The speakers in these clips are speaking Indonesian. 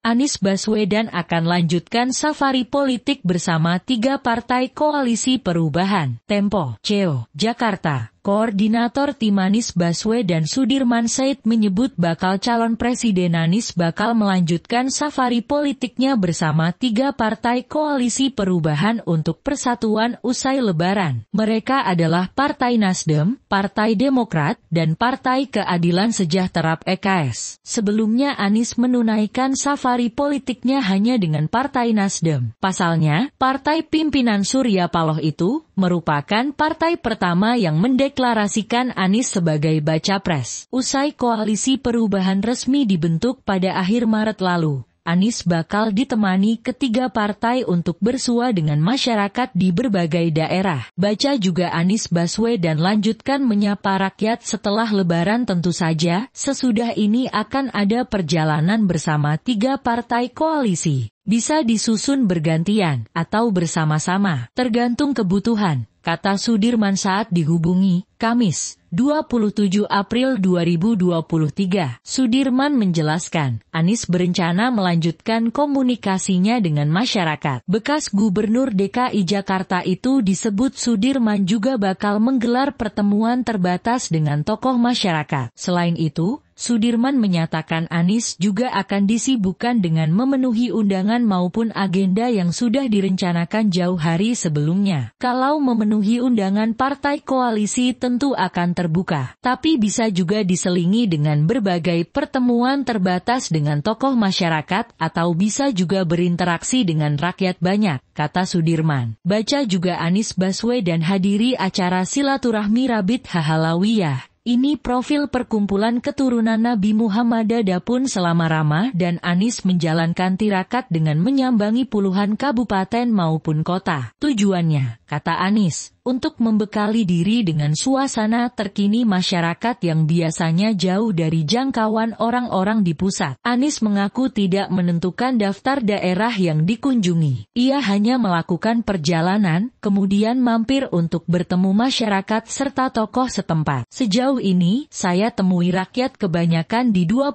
Anies Baswedan akan lanjutkan safari politik bersama tiga partai koalisi perubahan, Tempo, CEO, Jakarta. Koordinator tim Anies Baswedan Sudirman Said menyebut bakal calon presiden Anies bakal melanjutkan safari politiknya bersama tiga partai koalisi perubahan untuk persatuan usai lebaran. Mereka adalah Partai Nasdem, Partai Demokrat, dan Partai Keadilan Sejahtera PKS. Sebelumnya Anies menunaikan safari politiknya hanya dengan Partai Nasdem. Pasalnya, Partai Pimpinan Surya Paloh itu merupakan partai pertama yang mendek mendeklarasikan Anies sebagai baca pres. Usai koalisi perubahan resmi dibentuk pada akhir Maret lalu, Anies bakal ditemani ketiga partai untuk bersua dengan masyarakat di berbagai daerah. Baca juga Anies Baswedan lanjutkan menyapa rakyat setelah lebaran tentu saja, sesudah ini akan ada perjalanan bersama tiga partai koalisi. Bisa disusun bergantian atau bersama-sama, tergantung kebutuhan, kata Sudirman saat dihubungi, Kamis, 27 April 2023. Sudirman menjelaskan, Anies berencana melanjutkan komunikasinya dengan masyarakat. Bekas Gubernur DKI Jakarta itu disebut Sudirman juga bakal menggelar pertemuan terbatas dengan tokoh masyarakat. Selain itu, Sudirman menyatakan Anies juga akan disibukkan dengan memenuhi undangan maupun agenda yang sudah direncanakan jauh hari sebelumnya. Kalau memenuhi undangan partai koalisi tentu akan terbuka, tapi bisa juga diselingi dengan berbagai pertemuan terbatas dengan tokoh masyarakat atau bisa juga berinteraksi dengan rakyat banyak, kata Sudirman. Baca juga Anies Baswedan hadiri acara silaturahmi Rabit Hahalawiyah ini profil perkumpulan keturunan Nabi Muhammad adapun selama ramah dan Anis menjalankan tirakat dengan menyambangi puluhan kabupaten maupun kota. Tujuannya kata Anis, untuk membekali diri dengan suasana terkini masyarakat yang biasanya jauh dari jangkauan orang-orang di pusat. Anis mengaku tidak menentukan daftar daerah yang dikunjungi. Ia hanya melakukan perjalanan, kemudian mampir untuk bertemu masyarakat serta tokoh setempat. Sejauh ini, saya temui rakyat kebanyakan di 25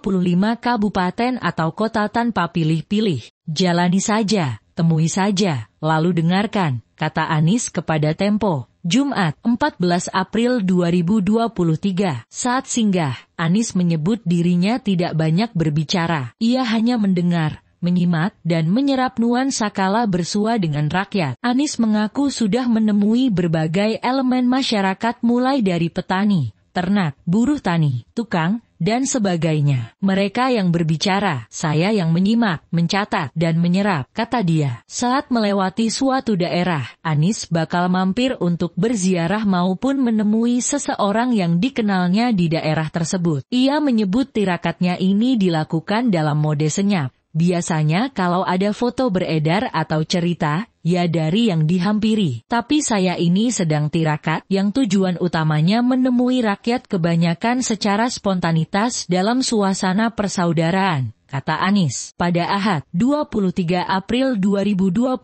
kabupaten atau kota tanpa pilih-pilih. Jalani saja, Temui saja, lalu dengarkan, kata Anis kepada Tempo. Jumat, 14 April 2023, saat singgah, Anis menyebut dirinya tidak banyak berbicara. Ia hanya mendengar, menyimak, dan menyerap nuansa kala bersua dengan rakyat. Anis mengaku sudah menemui berbagai elemen masyarakat mulai dari petani, ternak, buruh tani, tukang, dan sebagainya. Mereka yang berbicara, saya yang menyimak, mencatat, dan menyerap, kata dia. Saat melewati suatu daerah, Anis bakal mampir untuk berziarah maupun menemui seseorang yang dikenalnya di daerah tersebut. Ia menyebut tirakatnya ini dilakukan dalam mode senyap, Biasanya kalau ada foto beredar atau cerita, ya dari yang dihampiri. Tapi saya ini sedang tirakat yang tujuan utamanya menemui rakyat kebanyakan secara spontanitas dalam suasana persaudaraan, kata Anis pada Ahad 23 April 2023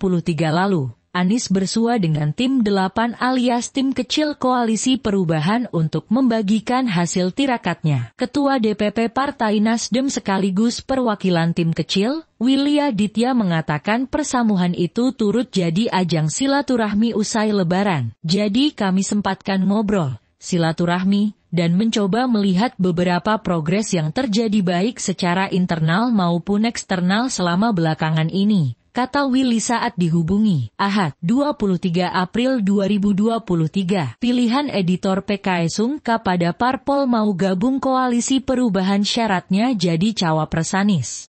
lalu. Anies bersua dengan tim delapan alias tim kecil Koalisi Perubahan untuk membagikan hasil tirakatnya. Ketua DPP Partai Nasdem sekaligus perwakilan tim kecil, Wilia Ditya mengatakan persamuhan itu turut jadi ajang silaturahmi usai lebaran. Jadi kami sempatkan ngobrol, silaturahmi, dan mencoba melihat beberapa progres yang terjadi baik secara internal maupun eksternal selama belakangan ini kata Willy saat dihubungi. Ahad, 23 April 2023, pilihan editor PKS Ungka pada Parpol mau gabung koalisi perubahan syaratnya jadi cawapres Anies.